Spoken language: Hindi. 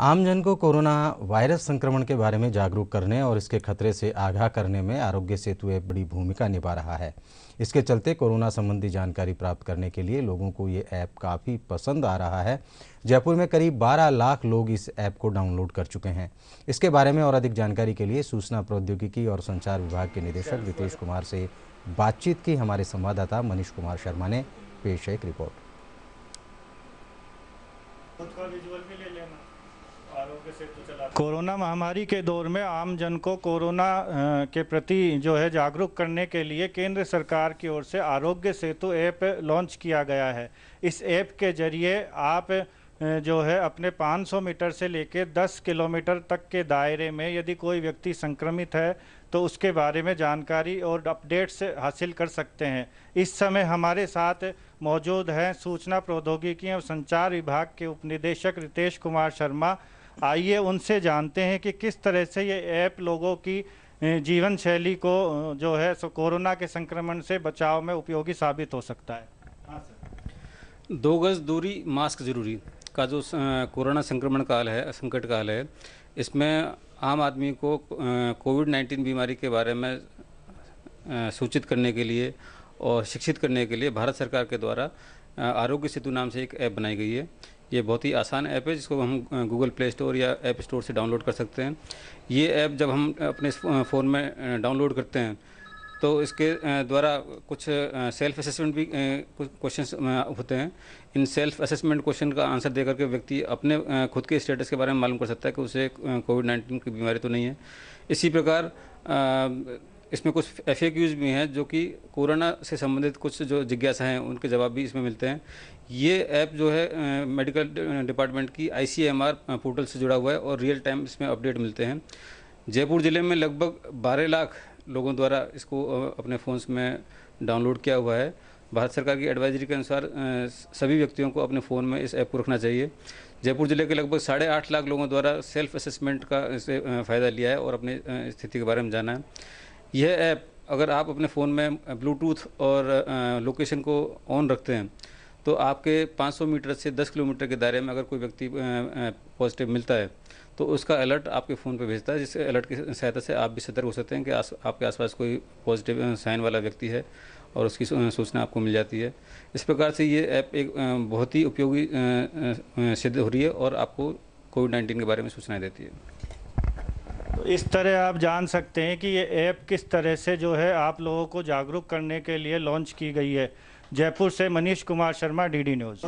आमजन को कोरोना वायरस संक्रमण के बारे में जागरूक करने और इसके खतरे से आगाह करने में आरोग्य सेतु ऐप बड़ी भूमिका निभा रहा है इसके चलते कोरोना संबंधी जानकारी प्राप्त करने के लिए लोगों को ये ऐप काफ़ी पसंद आ रहा है जयपुर में करीब 12 लाख लोग इस ऐप को डाउनलोड कर चुके हैं इसके बारे में और अधिक जानकारी के लिए सूचना प्रौद्योगिकी और संचार विभाग के निदेशक रितेश कुमार से बातचीत की हमारे संवाददाता मनीष कुमार शर्मा ने पेश एक रिपोर्ट कोरोना महामारी के दौर में आम जन को कोरोना के प्रति जो है जागरूक करने के लिए केंद्र सरकार की ओर से आरोग्य सेतु ऐप लॉन्च किया गया है इस ऐप के जरिए आप जो है अपने 500 मीटर से लेकर 10 किलोमीटर तक के दायरे में यदि कोई व्यक्ति संक्रमित है तो उसके बारे में जानकारी और अपडेट्स हासिल कर सकते हैं इस समय हमारे साथ मौजूद हैं सूचना प्रौद्योगिकी एवं संचार विभाग के उपनिदेशक रितेश कुमार शर्मा आइए उनसे जानते हैं कि किस तरह से ये ऐप लोगों की जीवन शैली को जो है सो कोरोना के संक्रमण से बचाव में उपयोगी साबित हो सकता है हाँ, दो गज दूरी मास्क जरूरी का जो कोरोना संक्रमण काल है संकट काल है इसमें आम आदमी को कोविड नाइन्टीन बीमारी के बारे में सूचित करने के लिए और शिक्षित करने के लिए भारत सरकार के द्वारा आरोग्य सेतु नाम से एक ऐप बनाई गई है ये बहुत ही आसान ऐप है जिसको हम गूगल प्ले स्टोर या ऐप स्टोर से डाउनलोड कर सकते हैं ये ऐप जब हम अपने फ़ोन में डाउनलोड करते हैं तो इसके द्वारा कुछ सेल्फ असेसमेंट भी कुछ क्वेश्चन होते हैं इन सेल्फ असेसमेंट क्वेश्चन का आंसर देकर के व्यक्ति अपने खुद के स्टेटस के बारे में मालूम कर सकता है कि उसे कोविड नाइन्टीन की बीमारी तो नहीं है इसी प्रकार इसमें कुछ एफ भी हैं जो कि कोरोना से संबंधित कुछ जो जिज्ञासा हैं उनके जवाब भी इसमें मिलते हैं ये ऐप जो है मेडिकल डिपार्टमेंट की आई पोर्टल से जुड़ा हुआ है और रियल टाइम इसमें अपडेट मिलते हैं जयपुर ज़िले में लगभग 12 लाख लोगों द्वारा इसको अपने फ़ोन्स में डाउनलोड किया हुआ है भारत सरकार की एडवाइजरी के अनुसार सभी व्यक्तियों को अपने फ़ोन में इस ऐप को रखना चाहिए जयपुर ज़िले के लगभग साढ़े आठ लाख लोगों द्वारा सेल्फ असेसमेंट का इसे फ़ायदा लिया है और अपनी स्थिति के बारे में जाना है यह ऐप अगर आप अपने फ़ोन में ब्लूटूथ और लोकेशन को ऑन रखते हैं तो आपके 500 मीटर से 10 किलोमीटर के दायरे में अगर कोई व्यक्ति पॉजिटिव मिलता है तो उसका अलर्ट आपके फ़ोन पर भेजता है जिस अलर्ट की सहायता से आप भी सतर्क हो सकते हैं कि आस, आपके आसपास कोई पॉजिटिव साइन वाला व्यक्ति है और उसकी सूचना आपको मिल जाती है इस प्रकार से ये ऐप एक बहुत ही उपयोगी सिद्ध हो रही है और आपको कोविड नाइन्टीन के बारे में सूचनाएँ देती है इस तरह आप जान सकते हैं कि ये ऐप किस तरह से जो है आप लोगों को जागरूक करने के लिए लॉन्च की गई है जयपुर से मनीष कुमार शर्मा डीडी न्यूज़